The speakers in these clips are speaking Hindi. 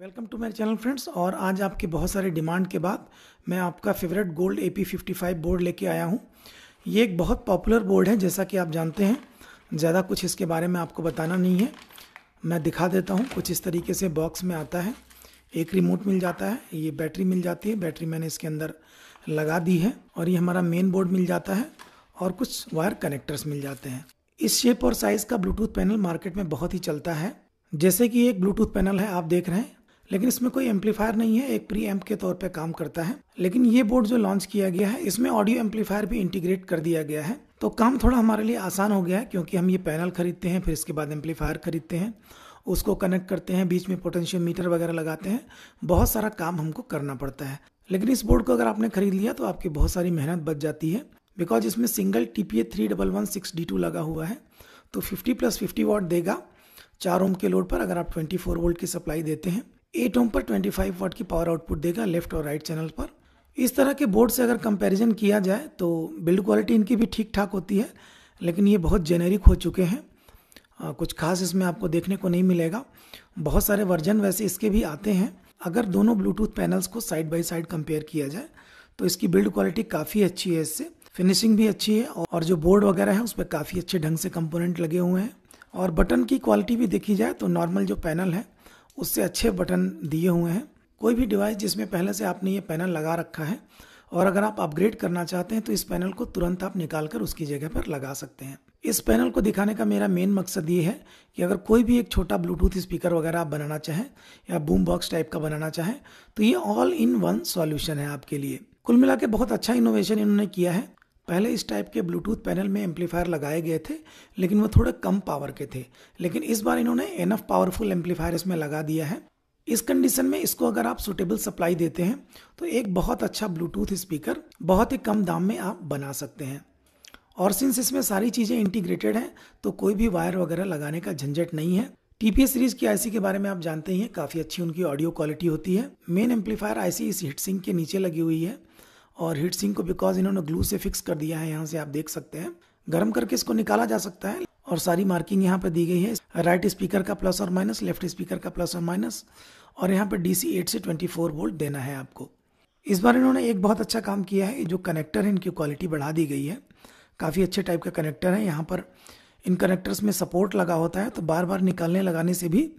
वेलकम टू मेरे चैनल फ्रेंड्स और आज आपके बहुत सारे डिमांड के बाद मैं आपका favourite gold A P fifty five board लेके आया हूँ ये एक बहुत पॉपुलर बोर्ड है जैसा कि आप जानते हैं ज़्यादा कुछ इसके बारे में आपको बताना नहीं है मैं दिखा देता हूँ कुछ इस तरीके से बॉक्स में आता है एक रिमोट मिल जाता है ये बैटरी मिल जाती है बैटरी मैंने इसके अंदर लगा दी है और ये हमारा मेन बोर्ड मिल जाता है और कुछ वायर कनेक्टर्स मिल जाते हैं इस शेप और साइज़ का ब्लूटूथ पैनल मार्केट में बहुत ही चलता है जैसे कि एक ब्लूटूथ पैनल है आप देख रहे हैं लेकिन इसमें कोई एम्पलीफायर नहीं है एक प्री एम्प के तौर पे काम करता है लेकिन ये बोर्ड जो लॉन्च किया गया है इसमें ऑडियो एम्पलीफायर भी इंटीग्रेट कर दिया गया है तो काम थोड़ा हमारे लिए आसान हो गया है क्योंकि हम ये पैनल खरीदते हैं फिर इसके बाद एम्पलीफायर खरीदते हैं उसको कनेक्ट करते हैं बीच में पोटेंशियल मीटर वगैरह लगाते हैं बहुत सारा काम हमको करना पड़ता है लेकिन इस बोर्ड को अगर आपने खरीद लिया तो आपकी बहुत सारी मेहनत बच जाती है बिकॉज इसमें single T P A three double one six D two लगा हुआ है तो फिफ्टी प्लस फिफ्टी वॉट देगा चार ओम के लोड पर अगर आप ट्वेंटी फोर वोल्ट की सप्लाई देते हैं एट ओम पर 25 वाट की पावर आउटपुट देगा लेफ्ट और राइट चैनल पर इस तरह के बोर्ड से अगर कंपैरिजन किया जाए तो बिल्ड क्वालिटी इनकी भी ठीक ठाक होती है लेकिन ये बहुत जेनेरिक हो चुके हैं आ, कुछ खास इसमें आपको देखने को नहीं मिलेगा बहुत सारे वर्जन वैसे इसके भी आते हैं अगर दोनों ब्लूटूथ पैनल्स को साइड बाई साइड कंपेयर किया जाए तो इसकी बिल्ड क्वालिटी काफ़ी अच्छी है इससे फिनिशिंग भी अच्छी है और जो बोर्ड वगैरह है उस पर काफ़ी अच्छे ढंग से कंपोनेंट लगे हुए हैं और बटन की क्वालिटी भी देखी जाए तो नॉर्मल जो पैनल है उससे अच्छे बटन दिए हुए हैं कोई भी डिवाइस जिसमें पहले से आपने ये पैनल लगा रखा है और अगर आप अपग्रेड करना चाहते हैं तो इस पैनल को तुरंत आप निकाल कर उसकी जगह पर लगा सकते हैं इस पैनल को दिखाने का मेरा मेन मकसद ये है कि अगर कोई भी एक छोटा ब्लूटूथ स्पीकर वगैरह आप बनाना चाहें या बूम बॉक्स टाइप का बनाना चाहें तो ये ऑल इन वन सॉल्यूशन है आपके लिए कुल मिला के बहुत अच्छा इनोवेशन इन्होंने किया है पहले इस टाइप के ब्लूटूथ पैनल में एम्पलीफायर लगाए गए थे लेकिन वो थोड़े कम पावर के थे लेकिन इस बार इन्होंने एनफ पावरफुल एम्पलीफायर इसमें लगा दिया है इस कंडीशन में इसको अगर आप सुटेबल सप्लाई देते हैं तो एक बहुत अच्छा ब्लूटूथ स्पीकर बहुत ही कम दाम में आप बना सकते हैं और सिंस इसमें सारी चीज़ें इंटीग्रेटेड हैं तो कोई भी वायर वगैरह लगाने का झंझट नहीं है टी सीरीज की आईसी के बारे में आप जानते ही हैं काफ़ी अच्छी उनकी ऑडियो क्वालिटी होती है मेन एम्पलीफायर आईसी इस हिटसिंग सिंक के नीचे लगी हुई है और हीट सिंक को बिकॉज इन्होंने ग्लू से फिक्स कर दिया है यहाँ से आप देख सकते हैं गर्म करके इसको निकाला जा सकता है और सारी मार्किंग यहाँ पर दी गई है राइट स्पीकर का प्लस और माइनस लेफ्ट स्पीकर का प्लस और माइनस और यहाँ पर डीसी सी से ट्वेंटी वोल्ट देना है आपको इस बार इन्होंने एक बहुत अच्छा काम किया है जो कनेक्टर है इनकी क्वालिटी बढ़ा दी गई है काफ़ी अच्छे टाइप का कनेक्टर है यहाँ पर इन कनेक्टर्स में सपोर्ट लगा होता है तो बार बार निकालने लगाने से भी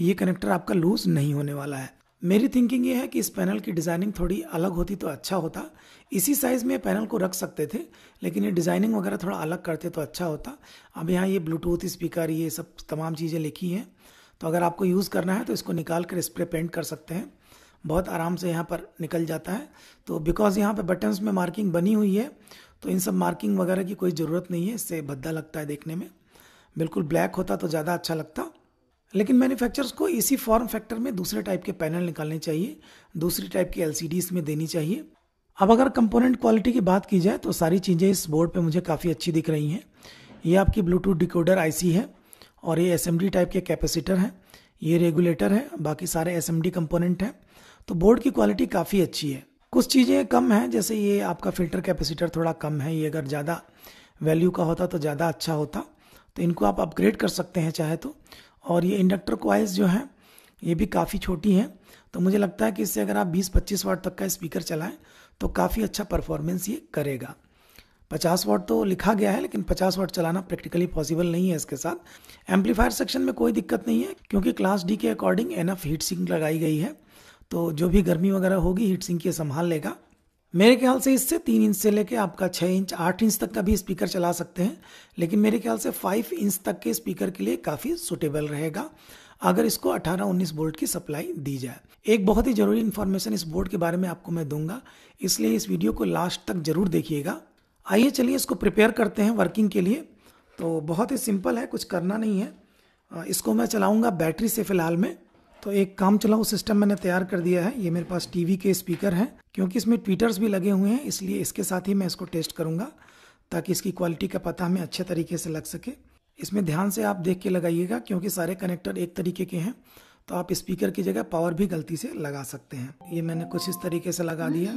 ये कनेक्टर आपका लूज़ नहीं होने वाला है मेरी थिंकिंग ये है कि इस पैनल की डिज़ाइनिंग थोड़ी अलग होती तो अच्छा होता इसी साइज़ में पैनल को रख सकते थे लेकिन ये डिज़ाइनिंग वगैरह थोड़ा अलग करते तो अच्छा होता अब यहाँ ये ब्लूटूथ स्पीकर ये सब तमाम चीज़ें लिखी हैं तो अगर आपको यूज़ करना है तो इसको निकाल कर स्प्रे पेंट कर सकते हैं बहुत आराम से यहाँ पर निकल जाता है तो बिकॉज़ यहाँ पर बटन्स में मार्किंग बनी हुई है तो इन सब मार्किंग वगैरह की कोई ज़रूरत नहीं है इससे भद्दा लगता है देखने में बिल्कुल ब्लैक होता तो ज़्यादा अच्छा लगता लेकिन मैन्युफैक्चरर्स को इसी फॉर्म फैक्टर में दूसरे टाइप के पैनल निकालने चाहिए दूसरी टाइप की एल में देनी चाहिए अब अगर कंपोनेंट क्वालिटी की बात की जाए तो सारी चीज़ें इस बोर्ड पे मुझे काफ़ी अच्छी दिख रही हैं ये आपकी ब्लूटूथ डिकोडर आईसी है और ये एस टाइप के कैपेसिटर हैं ये रेगुलेटर है बाकी सारे एस एम कंपोनेंट हैं तो बोर्ड की क्वालिटी काफ़ी अच्छी है कुछ चीज़ें कम हैं जैसे ये आपका फ़िल्टर कैपेसिटर थोड़ा कम है ये अगर ज़्यादा वैल्यू का होता तो ज़्यादा अच्छा होता तो इनको आप अपग्रेड कर सकते हैं चाहे तो और ये इंडक्टर क्वाइस जो है ये भी काफ़ी छोटी हैं तो मुझे लगता है कि इससे अगर आप 20-25 वाट तक का स्पीकर चलाएं तो काफ़ी अच्छा परफॉर्मेंस ये करेगा 50 वाट तो लिखा गया है लेकिन 50 वाट चलाना प्रैक्टिकली पॉसिबल नहीं है इसके साथ एम्पलीफायर सेक्शन में कोई दिक्कत नहीं है क्योंकि क्लास डी के अकॉर्डिंग एनफ हीट सिंक लगाई गई है तो जो भी गर्मी वगैरह होगी हीट सिंक ये संभाल लेगा मेरे ख्याल से इससे तीन इंच से लेके आपका छः इंच आठ इंच तक का भी स्पीकर चला सकते हैं लेकिन मेरे ख्याल से फाइव इंच तक के स्पीकर के लिए काफ़ी सुटेबल रहेगा अगर इसको 18-19 बोल्ट की सप्लाई दी जाए एक बहुत ही ज़रूरी इन्फॉर्मेशन इस बोर्ड के बारे में आपको मैं दूंगा इसलिए इस वीडियो को लास्ट तक ज़रूर देखिएगा आइए चलिए इसको प्रिपेयर करते हैं वर्किंग के लिए तो बहुत ही सिंपल है कुछ करना नहीं है इसको मैं चलाऊँगा बैटरी से फ़िलहाल में तो एक काम चलाऊ सिस्टम मैंने तैयार कर दिया है ये मेरे पास टीवी के स्पीकर हैं क्योंकि इसमें ट्वीटर्स भी लगे हुए हैं इसलिए इसके साथ ही मैं इसको टेस्ट करूँगा ताकि इसकी क्वालिटी का पता हमें अच्छे तरीके से लग सके इसमें ध्यान से आप देख के लगाइएगा क्योंकि सारे कनेक्टर एक तरीके के हैं तो आप स्पीकर की जगह पावर भी गलती से लगा सकते हैं ये मैंने कुछ इस तरीके से लगा दिया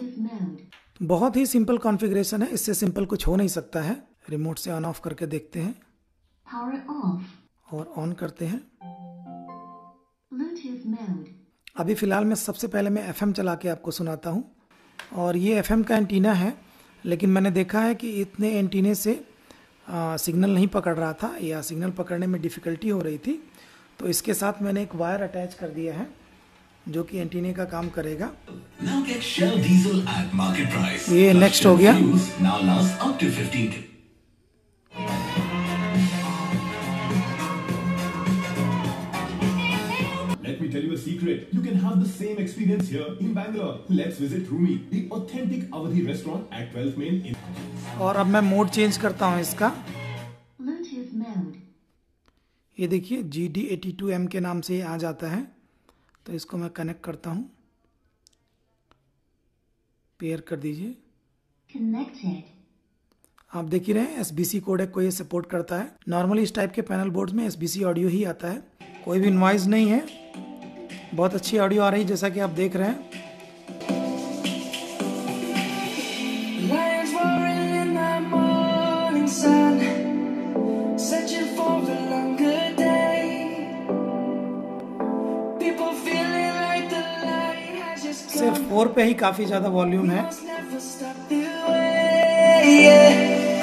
बहुत ही सिंपल कॉन्फ़िगरेशन है इससे सिंपल कुछ हो नहीं सकता है रिमोट से ऑन ऑफ करके देखते हैं और ऑन करते हैं अभी फ़िलहाल मैं सबसे पहले मैं एम चला के आपको सुनाता हूँ और ये एम का एंटीना है लेकिन मैंने देखा है कि इतने एंटीने से आ, सिग्नल नहीं पकड़ रहा था या सिग्नल पकड़ने में डिफ़िकल्टी हो रही थी तो इसके साथ मैंने एक वायर अटैच कर दिया है जो कि एंटीने का काम करेगा ये नेक्स्ट हो गया tell you a secret. You can have the same experience here in Bangalore. Let's visit Rumi, the authentic Avadhi restaurant at 12th Main. In... और अब मैं मोड चेंज करता हूँ इसका ये देखिए G D AT two M के नाम से ये आ जाता है तो इसको मैं कनेक्ट करता हूँ पेयर कर दीजिए आप देख ही रहे हैं एस कोडेक को ये सपोर्ट करता है नॉर्मली इस टाइप के पैनल बोर्ड्स में एस ऑडियो ही आता है कोई भी नॉइज़ नहीं है बहुत अच्छी ऑडियो आ रही जैसा कि आप देख रहे हैं सिर्फ फोर पे ही काफी ज्यादा वॉल्यूम है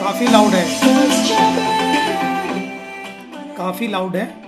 काफी लाउड है काफी लाउड है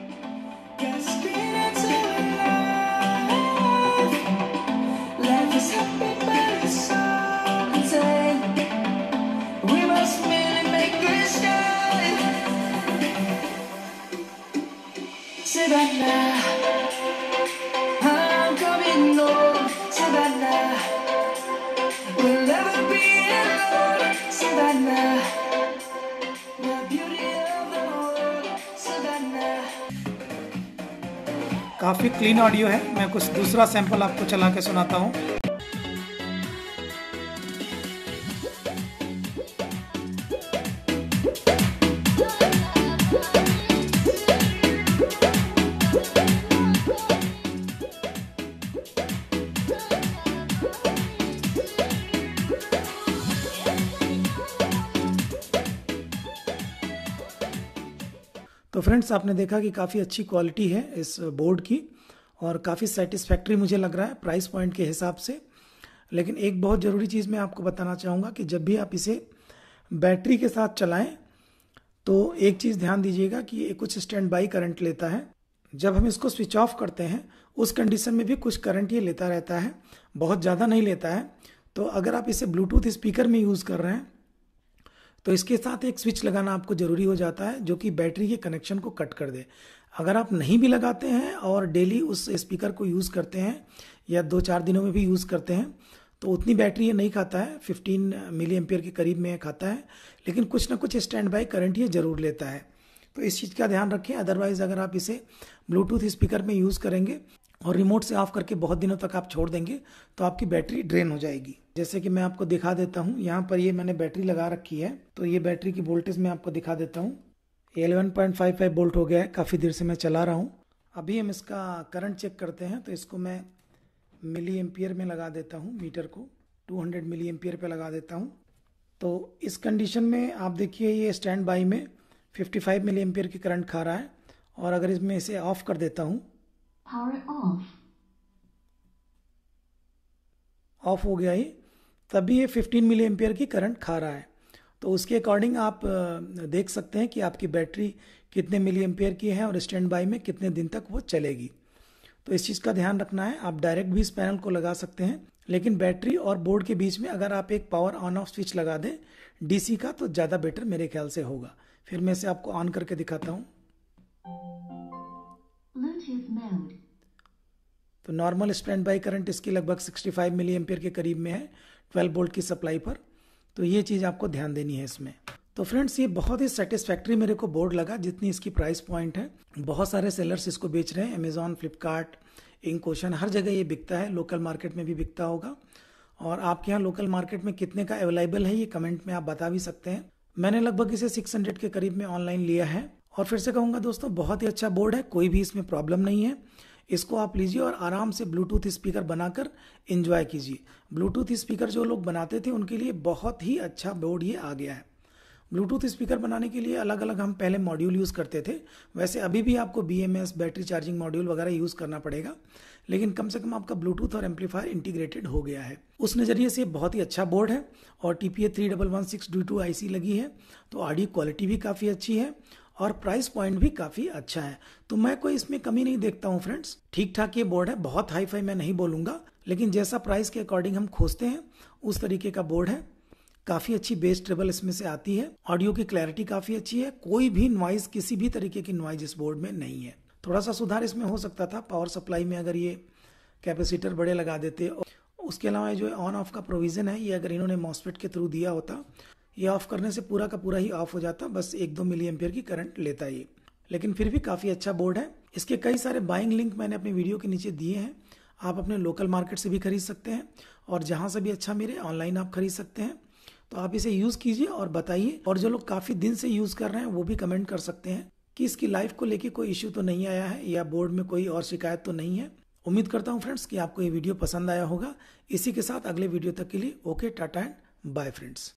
काफ़ी क्लीन ऑडियो है मैं कुछ दूसरा सैंपल आपको चला के सुनाता हूँ तो फ्रेंड्स आपने देखा कि काफ़ी अच्छी क्वालिटी है इस बोर्ड की और काफ़ी सेटिस्फैक्ट्री मुझे लग रहा है प्राइस पॉइंट के हिसाब से लेकिन एक बहुत ज़रूरी चीज़ मैं आपको बताना चाहूँगा कि जब भी आप इसे बैटरी के साथ चलाएं तो एक चीज़ ध्यान दीजिएगा कि ये कुछ स्टैंड बाई करंट लेता है जब हम इसको स्विच ऑफ करते हैं उस कंडीशन में भी कुछ करंट ये लेता रहता है बहुत ज़्यादा नहीं लेता है तो अगर आप इसे ब्लूटूथ स्पीकर में यूज़ कर रहे हैं तो इसके साथ एक स्विच लगाना आपको ज़रूरी हो जाता है जो कि बैटरी के कनेक्शन को कट कर दे अगर आप नहीं भी लगाते हैं और डेली उस स्पीकर को यूज़ करते हैं या दो चार दिनों में भी यूज़ करते हैं तो उतनी बैटरी ये नहीं खाता है 15 मिली एम्पियर के करीब में खाता है लेकिन कुछ ना कुछ स्टैंड बाई करंट ये ज़रूर लेता है तो इस चीज़ का ध्यान रखें अदरवाइज़ अगर आप इसे ब्लूटूथ स्पीकर में यूज़ करेंगे और रिमोट से ऑफ करके बहुत दिनों तक आप छोड़ देंगे तो आपकी बैटरी ड्रेन हो जाएगी जैसे कि मैं आपको दिखा देता हूँ यहाँ पर ये मैंने बैटरी लगा रखी है तो ये बैटरी की वोल्टेज मैं आपको दिखा देता हूँ eleven point five five volt हो गया है काफ़ी देर से मैं चला रहा हूँ अभी हम इसका करंट चेक करते हैं तो इसको मैं मिली एम्पियर में लगा देता हूँ मीटर को 200 मिली एम्पियर पर लगा देता हूँ तो इस कंडीशन में आप देखिए ये स्टैंड बाई में 55 मिली एम्पियर की करंट खा रहा है और अगर इसमें इसे ऑफ कर देता हूँ power off ऑफ हो गया ही तभी ये 15 मिली एम्पियर की करंट खा रहा है तो उसके अकॉर्डिंग आप देख सकते हैं कि आपकी बैटरी कितने मिली एम्पियर की है और स्टैंड बाई में कितने दिन तक वो चलेगी तो इस चीज़ का ध्यान रखना है आप डायरेक्ट भी इस पैनल को लगा सकते हैं लेकिन बैटरी और बोर्ड के बीच में अगर आप एक पावर ऑन ऑफ स्विच लगा दें डीसी का तो ज़्यादा बेटर मेरे ख्याल से होगा फिर मैं इसे आपको ऑन करके दिखाता हूँ तो नॉर्मल स्टैंड बाई करंट इसकी लगभग 65 मिली एम्पियर के करीब में है 12 वोल्ट की सप्लाई पर तो ये चीज़ आपको ध्यान देनी है इसमें तो फ्रेंड्स ये बहुत ही सेटिस्फैक्ट्री मेरे को बोर्ड लगा जितनी इसकी प्राइस पॉइंट है बहुत सारे सेलर्स इसको बेच रहे हैं अमेजोन फ्लिपकार्ट इंक ओशन हर जगह ये बिकता है लोकल मार्केट में भी बिकता होगा और आपके यहाँ लोकल मार्केट में कितने का अवेलेबल है ये कमेंट में आप बता भी सकते हैं मैंने लगभग इसे सिक्स के करीब में ऑनलाइन लिया है और फिर से कहूँगा दोस्तों बहुत ही अच्छा बोर्ड है कोई भी इसमें प्रॉब्लम नहीं है इसको आप लीजिए और आराम से ब्लूटूथ स्पीकर बनाकर इन्जॉय कीजिए ब्लूटूथ स्पीकर जो लोग बनाते थे उनके लिए बहुत ही अच्छा बोर्ड ये आ गया है ब्लूटूथ स्पीकर बनाने के लिए अलग अलग हम पहले मॉड्यूल यूज़ करते थे वैसे अभी भी आपको बी बैटरी चार्जिंग मॉड्यूल वगैरह यूज़ करना पड़ेगा लेकिन कम से कम आपका ब्लूटूथ और एम्पलीफायर इंटीग्रेटेड हो गया है उस नज़रिए से बहुत ही अच्छा बोर्ड है और T P A three double one six D two I C लगी है तो ऑडियो क्वालिटी भी काफ़ी अच्छी है और प्राइस पॉइंट भी काफ़ी अच्छा है तो मैं कोई इसमें कमी नहीं देखता हूँ फ्रेंड्स ठीक ठाक ये बोर्ड है बहुत हाई फाई मैं नहीं बोलूंगा लेकिन जैसा प्राइस के अकॉर्डिंग हम खोजते हैं उस तरीके का बोर्ड है काफ़ी अच्छी बेस ट्रेबल इसमें से आती है ऑडियो की क्लैरिटी काफ़ी अच्छी है कोई भी नॉइज़ किसी भी तरीके की नॉइज़ इस बोर्ड में नहीं है थोड़ा सा सुधार इसमें हो सकता था पावर सप्लाई में अगर ये कैपेसिटर बड़े लगा देते उसके अलावा जो ऑन ऑफ का प्रोविज़न है ये अगर इन्होंने मॉस्फेट के थ्रू दिया होता ये ऑफ करने से पूरा का पूरा ही ऑफ हो जाता बस एक दो मिली एम्पियर की करंट लेता ये लेकिन फिर भी काफ़ी अच्छा बोर्ड है इसके कई सारे बाइंग लिंक मैंने अपने वीडियो के नीचे दिए हैं आप अपने लोकल मार्केट से भी खरीद सकते हैं और जहां से भी अच्छा मेरे ऑनलाइन आप खरीद सकते हैं तो आप इसे यूज़ कीजिए और बताइए और जो लोग काफ़ी दिन से यूज़ कर रहे हैं वो भी कमेंट कर सकते हैं कि इसकी लाइफ को लेके कोई इश्यू तो नहीं आया है या बोर्ड में कोई और शिकायत तो नहीं है उम्मीद करता हूँ फ्रेंड्स कि आपको ये वीडियो पसंद आया होगा इसी के साथ अगले वीडियो तक के लिए ओके टाटा एंड बाय फ्रेंड्स